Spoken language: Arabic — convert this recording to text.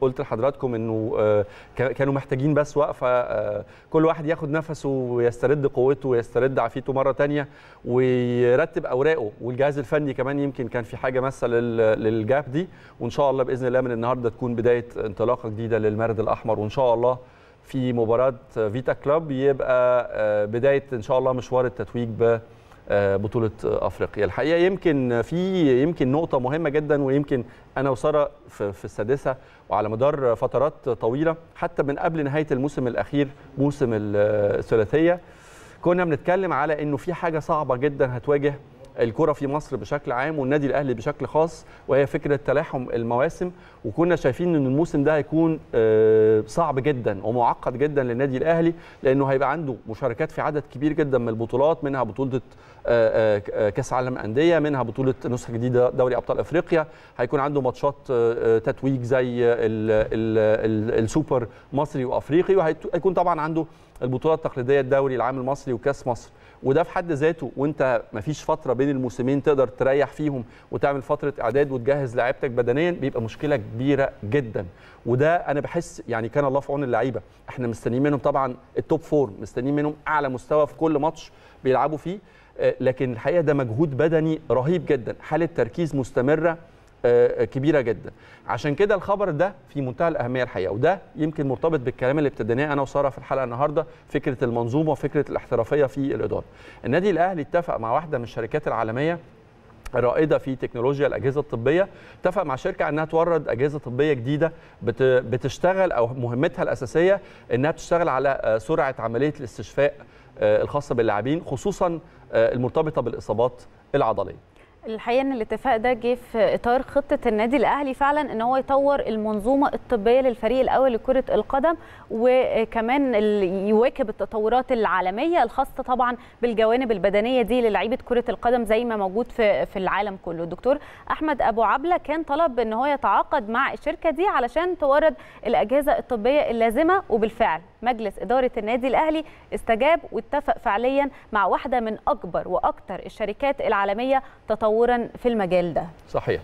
قلت لحضراتكم انه آه، كانوا محتاجين بس وقفه آه، كل واحد ياخد نفسه ويسترد قوته ويسترد عافيته مره ثانيه ويرتب اوراقه والجهاز الفني كمان يمكن كان في حاجه ماسه للجاب دي وان شاء الله باذن الله من النهارده تكون بدايه انطلاقه جديده للمارد الاحمر وان شاء الله في مباراه فيتا كلوب يبقى آه، بدايه ان شاء الله مشوار التتويج ب بطوله افريقيا الحقيقه يمكن في يمكن نقطه مهمه جدا ويمكن انا وساره في السادسه وعلى مدار فترات طويله حتى من قبل نهايه الموسم الاخير موسم الثلاثيه كنا بنتكلم على انه في حاجه صعبه جدا هتواجه الكره في مصر بشكل عام والنادي الاهلي بشكل خاص وهي فكره تلاحم المواسم وكنا شايفين ان الموسم ده هيكون آه، صعب جدا ومعقد جدا للنادي الاهلي لانه هيبقى عنده مشاركات في عدد كبير جدا من البطولات منها بطوله آه، آه، كاس عالم انديه منها بطوله نسخه جديده دوري ابطال افريقيا هيكون عنده ماتشات تتويج زي السوبر مصري وافريقي وهيكون طبعا عنده البطوله التقليديه الدوري العام المصري وكاس مصر وده في حد ذاته وانت مفيش فتره بين بين الموسمين تقدر تريح فيهم وتعمل فتره اعداد وتجهز لعيبتك بدنيا بيبقى مشكله كبيره جدا وده انا بحس يعني كان الله في عون اللعيبه احنا مستنيين منهم طبعا التوب فور مستنيين منهم اعلى مستوى في كل ماتش بيلعبوا فيه آه، لكن الحقيقه ده مجهود بدني رهيب جدا حاله تركيز مستمره آه، آه، كبيره جدا عشان كده الخبر ده في منتهى الاهميه الحقيقه وده يمكن مرتبط بالكلام اللي ابتديناه انا وساره في الحلقه النهارده فكره المنظومه وفكره الاحترافيه في الاداره النادي الاهلي اتفق مع واحده من الشركات العالميه رائده في تكنولوجيا الاجهزه الطبيه اتفق مع شركه انها تورد اجهزه طبيه جديده بتشتغل او مهمتها الاساسيه انها بتشتغل على آه، سرعه عمليه الاستشفاء الخاصه باللاعبين خصوصا المرتبطه بالاصابات العضليه الحقيقه ان الاتفاق ده جه في اطار خطه النادي الاهلي فعلا ان هو يطور المنظومه الطبيه للفريق الاول لكره القدم وكمان يواكب التطورات العالميه الخاصه طبعا بالجوانب البدنيه دي للعيبه كره القدم زي ما موجود في في العالم كله الدكتور احمد ابو عبله كان طلب ان هو يتعاقد مع الشركه دي علشان تورد الاجهزه الطبيه اللازمه وبالفعل مجلس إدارة النادي الأهلي استجاب واتفق فعليا مع واحدة من أكبر وأكثر الشركات العالمية تطورا في المجال ده صحيح